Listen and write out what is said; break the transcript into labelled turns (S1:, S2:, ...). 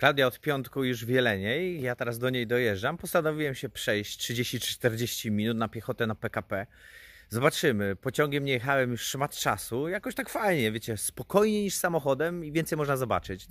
S1: Klaudia od piątku już w Jeleniej, ja teraz do niej dojeżdżam. Postanowiłem się przejść 30-40 minut na piechotę na PKP. Zobaczymy. Pociągiem nie jechałem już szmat czasu. Jakoś tak fajnie, wiecie, spokojniej niż samochodem i więcej można zobaczyć.